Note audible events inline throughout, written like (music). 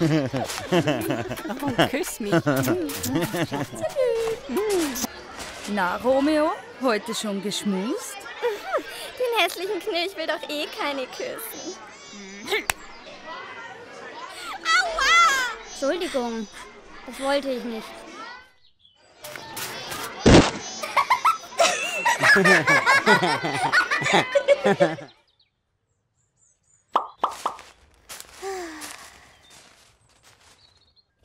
Oh, küss mich. (laughs) Na, Romeo, heute schon geschmust? (laughs) Den hässlichen Knirsch will doch eh keine küssen. Aua! Entschuldigung, das wollte ich nicht. Ha ha ha ha ha!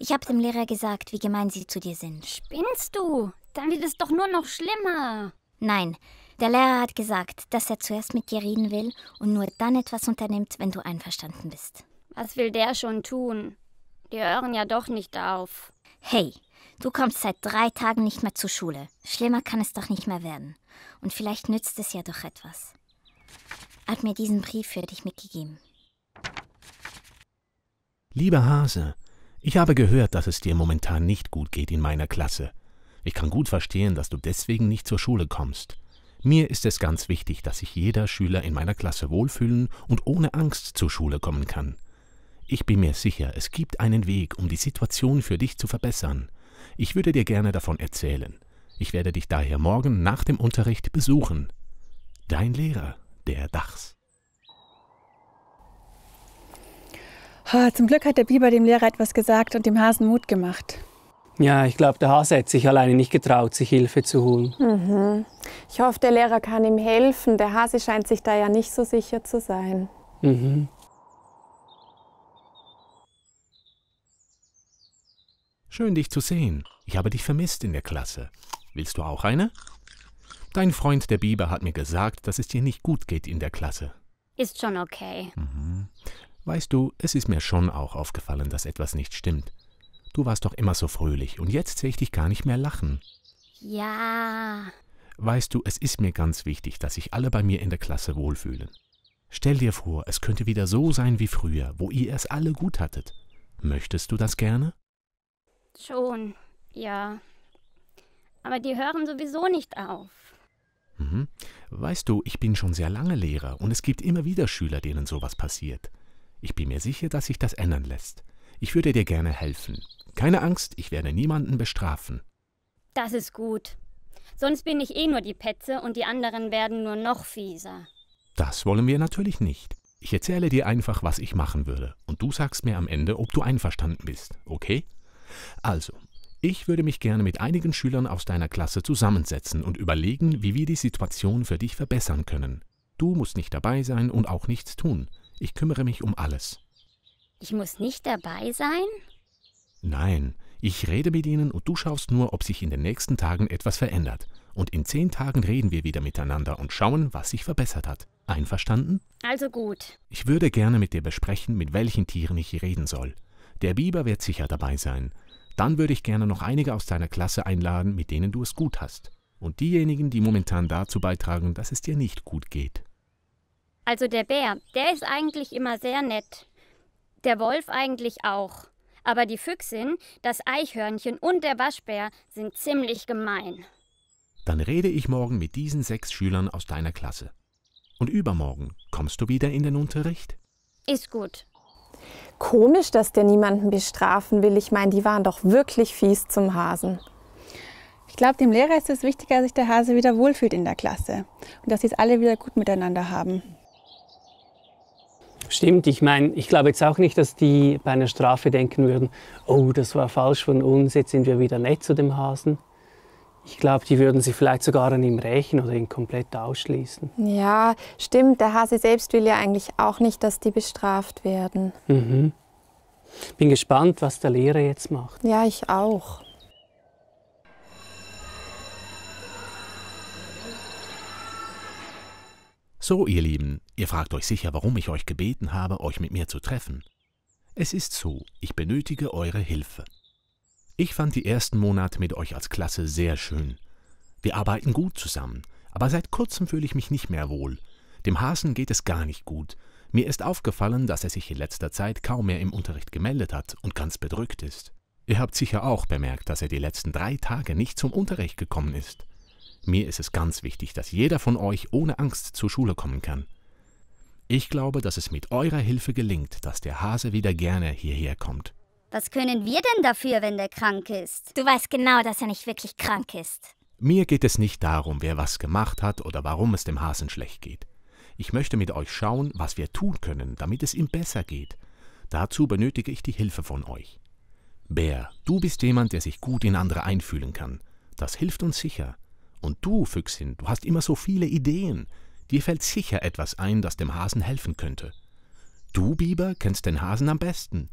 Ich habe dem Lehrer gesagt, wie gemein sie zu dir sind. Spinnst du? Dann wird es doch nur noch schlimmer. Nein, der Lehrer hat gesagt, dass er zuerst mit dir reden will und nur dann etwas unternimmt, wenn du einverstanden bist. Was will der schon tun? Die hören ja doch nicht auf. Hey, du kommst seit drei Tagen nicht mehr zur Schule. Schlimmer kann es doch nicht mehr werden. Und vielleicht nützt es ja doch etwas. Hat mir diesen Brief für dich mitgegeben. Lieber Hase, ich habe gehört, dass es dir momentan nicht gut geht in meiner Klasse. Ich kann gut verstehen, dass du deswegen nicht zur Schule kommst. Mir ist es ganz wichtig, dass sich jeder Schüler in meiner Klasse wohlfühlen und ohne Angst zur Schule kommen kann. Ich bin mir sicher, es gibt einen Weg, um die Situation für dich zu verbessern. Ich würde dir gerne davon erzählen. Ich werde dich daher morgen nach dem Unterricht besuchen. Dein Lehrer, der Dachs. Zum Glück hat der Biber dem Lehrer etwas gesagt und dem Hasen Mut gemacht. Ja, ich glaube, der Hase hätte sich alleine nicht getraut, sich Hilfe zu holen. Mhm. Ich hoffe, der Lehrer kann ihm helfen. Der Hase scheint sich da ja nicht so sicher zu sein. Mhm. Schön, dich zu sehen. Ich habe dich vermisst in der Klasse. Willst du auch eine? Dein Freund der Biber hat mir gesagt, dass es dir nicht gut geht in der Klasse. Ist schon okay. Mhm. Weißt du, es ist mir schon auch aufgefallen, dass etwas nicht stimmt. Du warst doch immer so fröhlich und jetzt sehe ich dich gar nicht mehr lachen. Ja. Weißt du, es ist mir ganz wichtig, dass sich alle bei mir in der Klasse wohlfühlen. Stell dir vor, es könnte wieder so sein wie früher, wo ihr es alle gut hattet. Möchtest du das gerne? Schon, ja. Aber die hören sowieso nicht auf. Mhm. Weißt du, ich bin schon sehr lange Lehrer und es gibt immer wieder Schüler, denen sowas passiert. Ich bin mir sicher, dass sich das ändern lässt. Ich würde dir gerne helfen. Keine Angst, ich werde niemanden bestrafen. Das ist gut. Sonst bin ich eh nur die Petze und die anderen werden nur noch fieser. Das wollen wir natürlich nicht. Ich erzähle dir einfach, was ich machen würde, und du sagst mir am Ende, ob du einverstanden bist, okay? Also, ich würde mich gerne mit einigen Schülern aus deiner Klasse zusammensetzen und überlegen, wie wir die Situation für dich verbessern können. Du musst nicht dabei sein und auch nichts tun. Ich kümmere mich um alles. Ich muss nicht dabei sein? Nein, ich rede mit ihnen und du schaust nur, ob sich in den nächsten Tagen etwas verändert. Und in zehn Tagen reden wir wieder miteinander und schauen, was sich verbessert hat. Einverstanden? Also gut. Ich würde gerne mit dir besprechen, mit welchen Tieren ich reden soll. Der Biber wird sicher dabei sein. Dann würde ich gerne noch einige aus deiner Klasse einladen, mit denen du es gut hast. Und diejenigen, die momentan dazu beitragen, dass es dir nicht gut geht. Also der Bär, der ist eigentlich immer sehr nett. Der Wolf eigentlich auch. Aber die Füchsin, das Eichhörnchen und der Waschbär sind ziemlich gemein. Dann rede ich morgen mit diesen sechs Schülern aus deiner Klasse. Und übermorgen kommst du wieder in den Unterricht? Ist gut. Komisch, dass der niemanden bestrafen will. Ich meine, die waren doch wirklich fies zum Hasen. Ich glaube, dem Lehrer ist es wichtiger, dass sich der Hase wieder wohlfühlt in der Klasse und dass sie es alle wieder gut miteinander haben. Stimmt, ich meine, ich glaube jetzt auch nicht, dass die bei einer Strafe denken würden, oh, das war falsch von uns, jetzt sind wir wieder nett zu dem Hasen. Ich glaube, die würden sie vielleicht sogar an ihm rächen oder ihn komplett ausschließen. Ja, stimmt. Der Hase selbst will ja eigentlich auch nicht, dass die bestraft werden. Mhm. Bin gespannt, was der Lehrer jetzt macht. Ja, ich auch. So, ihr Lieben, ihr fragt euch sicher, warum ich euch gebeten habe, euch mit mir zu treffen. Es ist so, ich benötige eure Hilfe. Ich fand die ersten Monate mit euch als Klasse sehr schön. Wir arbeiten gut zusammen, aber seit kurzem fühle ich mich nicht mehr wohl. Dem Hasen geht es gar nicht gut. Mir ist aufgefallen, dass er sich in letzter Zeit kaum mehr im Unterricht gemeldet hat und ganz bedrückt ist. Ihr habt sicher auch bemerkt, dass er die letzten drei Tage nicht zum Unterricht gekommen ist. Mir ist es ganz wichtig, dass jeder von euch ohne Angst zur Schule kommen kann. Ich glaube, dass es mit eurer Hilfe gelingt, dass der Hase wieder gerne hierher kommt. Was können wir denn dafür, wenn der krank ist? Du weißt genau, dass er nicht wirklich krank ist. Mir geht es nicht darum, wer was gemacht hat oder warum es dem Hasen schlecht geht. Ich möchte mit euch schauen, was wir tun können, damit es ihm besser geht. Dazu benötige ich die Hilfe von euch. Bär, du bist jemand, der sich gut in andere einfühlen kann. Das hilft uns sicher. Und du, Füchsin, du hast immer so viele Ideen. Dir fällt sicher etwas ein, das dem Hasen helfen könnte. Du, Biber, kennst den Hasen am besten.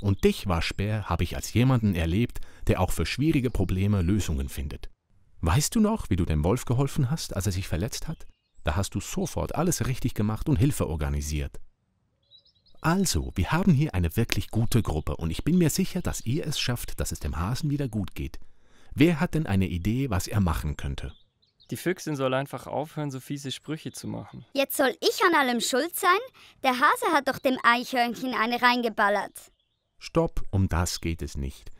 Und dich, Waschbär, habe ich als jemanden erlebt, der auch für schwierige Probleme Lösungen findet. Weißt du noch, wie du dem Wolf geholfen hast, als er sich verletzt hat? Da hast du sofort alles richtig gemacht und Hilfe organisiert. Also, wir haben hier eine wirklich gute Gruppe und ich bin mir sicher, dass ihr es schafft, dass es dem Hasen wieder gut geht. Wer hat denn eine Idee, was er machen könnte? Die Füchsin soll einfach aufhören, so fiese Sprüche zu machen. Jetzt soll ich an allem schuld sein? Der Hase hat doch dem Eichhörnchen eine reingeballert. Stopp, um das geht es nicht.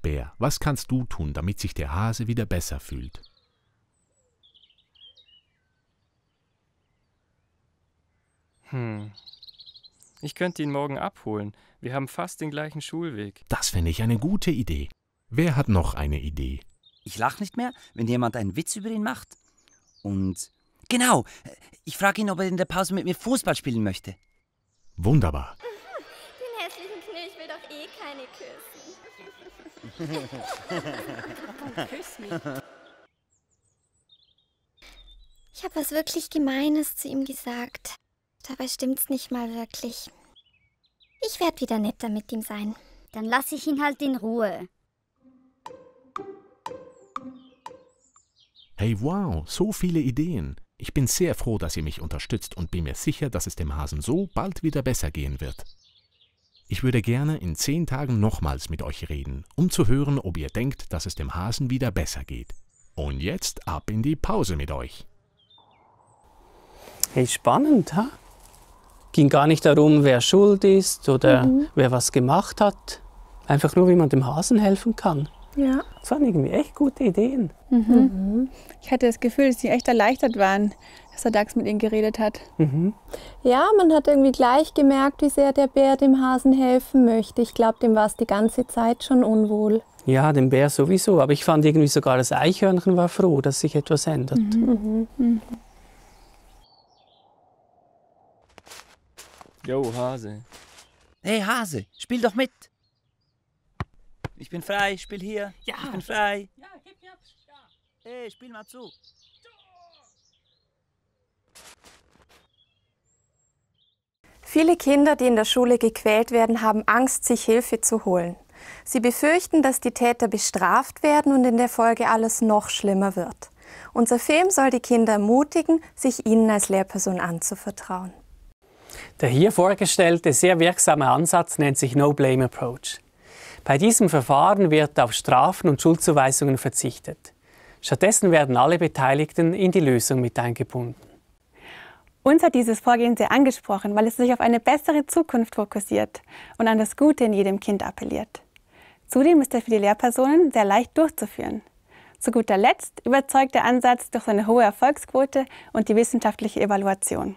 Bär, was kannst du tun, damit sich der Hase wieder besser fühlt? Hm. Ich könnte ihn morgen abholen. Wir haben fast den gleichen Schulweg. Das finde ich eine gute Idee. Wer hat noch eine Idee? Ich lache nicht mehr, wenn jemand einen Witz über ihn macht. Und genau, ich frage ihn, ob er in der Pause mit mir Fußball spielen möchte. Wunderbar. Den hässlichen Knirsch will doch eh keine küssen. Küss (laughs) mich. Ich habe was wirklich Gemeines zu ihm gesagt. Dabei stimmt's nicht mal wirklich. Ich werde wieder netter mit ihm sein. Dann lasse ich ihn halt in Ruhe. Hey wow, so viele Ideen. Ich bin sehr froh, dass ihr mich unterstützt und bin mir sicher, dass es dem Hasen so bald wieder besser gehen wird. Ich würde gerne in zehn Tagen nochmals mit euch reden, um zu hören, ob ihr denkt, dass es dem Hasen wieder besser geht. Und jetzt ab in die Pause mit euch. Hey, spannend, ha? Ging gar nicht darum, wer schuld ist oder mhm. wer was gemacht hat. Einfach nur, wie man dem Hasen helfen kann. Ja. Das waren irgendwie echt gute Ideen. Mhm. Mhm. Ich hatte das Gefühl, dass sie echt erleichtert waren, dass der Dachs mit ihnen geredet hat. Mhm. Ja, man hat irgendwie gleich gemerkt, wie sehr der Bär dem Hasen helfen möchte. Ich glaube, dem war es die ganze Zeit schon unwohl. Ja, dem Bär sowieso. Aber ich fand irgendwie sogar das Eichhörnchen war froh, dass sich etwas ändert. Mhm. Mhm. Mhm. Jo, Hase. Hey, Hase, spiel doch mit. Ich bin frei, spiel hier. Ja. Ich bin frei. Ja, gib mir ab. Ja. Ey, spiel mal zu. Viele Kinder, die in der Schule gequält werden, haben Angst, sich Hilfe zu holen. Sie befürchten, dass die Täter bestraft werden und in der Folge alles noch schlimmer wird. Unser Film soll die Kinder ermutigen, sich ihnen als Lehrperson anzuvertrauen. Der hier vorgestellte, sehr wirksame Ansatz nennt sich No Blame Approach. Bei diesem Verfahren wird auf Strafen und Schuldzuweisungen verzichtet. Stattdessen werden alle Beteiligten in die Lösung mit eingebunden. Uns hat dieses Vorgehen sehr angesprochen, weil es sich auf eine bessere Zukunft fokussiert und an das Gute in jedem Kind appelliert. Zudem ist er für die Lehrpersonen sehr leicht durchzuführen. Zu guter Letzt überzeugt der Ansatz durch seine hohe Erfolgsquote und die wissenschaftliche Evaluation.